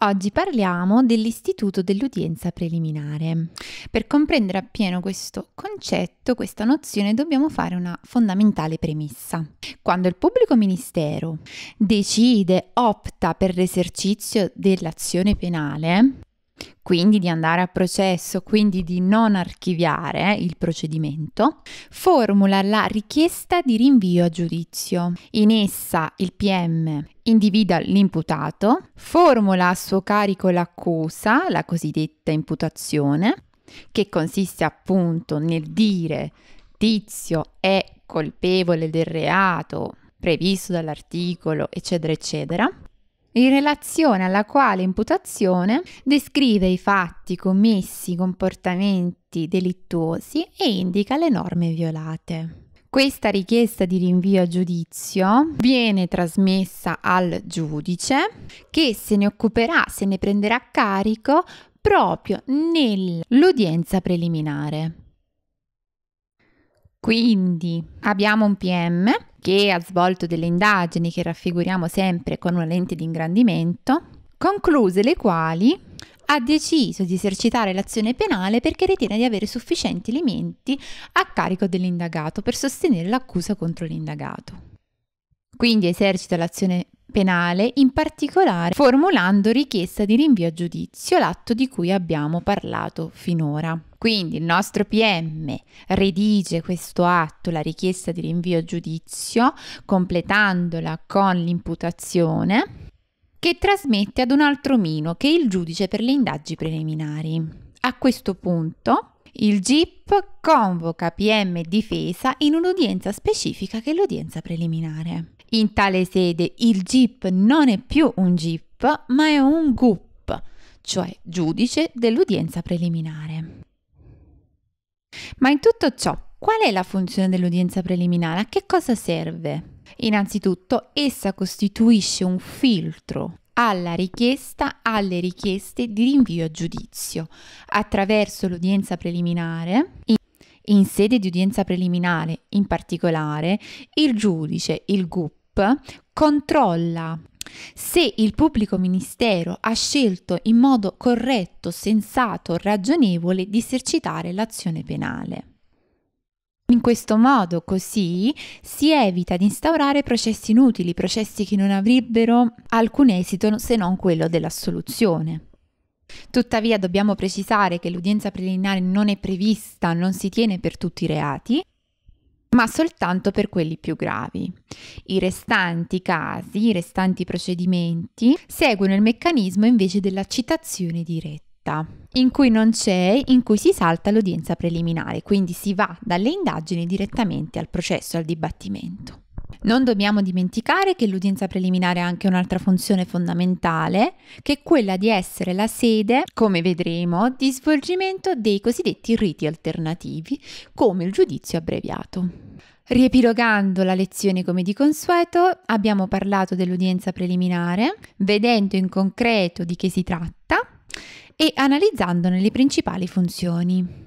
Oggi parliamo dell'istituto dell'udienza preliminare. Per comprendere appieno questo concetto, questa nozione, dobbiamo fare una fondamentale premessa. Quando il pubblico ministero decide, opta per l'esercizio dell'azione penale, quindi di andare a processo, quindi di non archiviare eh, il procedimento, formula la richiesta di rinvio a giudizio. In essa il PM individua l'imputato, formula a suo carico l'accusa, la cosiddetta imputazione, che consiste appunto nel dire tizio è colpevole del reato previsto dall'articolo, eccetera, eccetera in relazione alla quale imputazione descrive i fatti commessi, i comportamenti delittuosi e indica le norme violate. Questa richiesta di rinvio a giudizio viene trasmessa al giudice che se ne occuperà, se ne prenderà carico proprio nell'udienza preliminare. Quindi abbiamo un PM che ha svolto delle indagini che raffiguriamo sempre con una lente di ingrandimento, concluse le quali ha deciso di esercitare l'azione penale perché ritiene di avere sufficienti elementi a carico dell'indagato per sostenere l'accusa contro l'indagato. Quindi esercita l'azione penale, in particolare formulando richiesta di rinvio a giudizio, l'atto di cui abbiamo parlato finora. Quindi il nostro PM redige questo atto, la richiesta di rinvio a giudizio, completandola con l'imputazione che trasmette ad un altro mino che è il giudice per le indagini preliminari. A questo punto il GIP convoca PM difesa in un'udienza specifica che è l'udienza preliminare. In tale sede il GIP non è più un GIP ma è un GUP, cioè giudice dell'udienza preliminare. Ma in tutto ciò, qual è la funzione dell'udienza preliminare? A che cosa serve? Innanzitutto, essa costituisce un filtro alla richiesta, alle richieste di rinvio a giudizio. Attraverso l'udienza preliminare, in, in sede di udienza preliminare in particolare, il giudice, il GUP, controlla se il pubblico ministero ha scelto in modo corretto, sensato, ragionevole di esercitare l'azione penale. In questo modo, così, si evita di instaurare processi inutili, processi che non avrebbero alcun esito se non quello dell'assoluzione. Tuttavia dobbiamo precisare che l'udienza preliminare non è prevista, non si tiene per tutti i reati ma soltanto per quelli più gravi. I restanti casi, i restanti procedimenti, seguono il meccanismo invece della citazione diretta in cui non c'è, in cui si salta l'udienza preliminare, quindi si va dalle indagini direttamente al processo, al dibattimento. Non dobbiamo dimenticare che l'udienza preliminare ha anche un'altra funzione fondamentale, che è quella di essere la sede, come vedremo, di svolgimento dei cosiddetti riti alternativi, come il giudizio abbreviato. Riepilogando la lezione come di consueto, abbiamo parlato dell'udienza preliminare, vedendo in concreto di che si tratta e analizzandone le principali funzioni.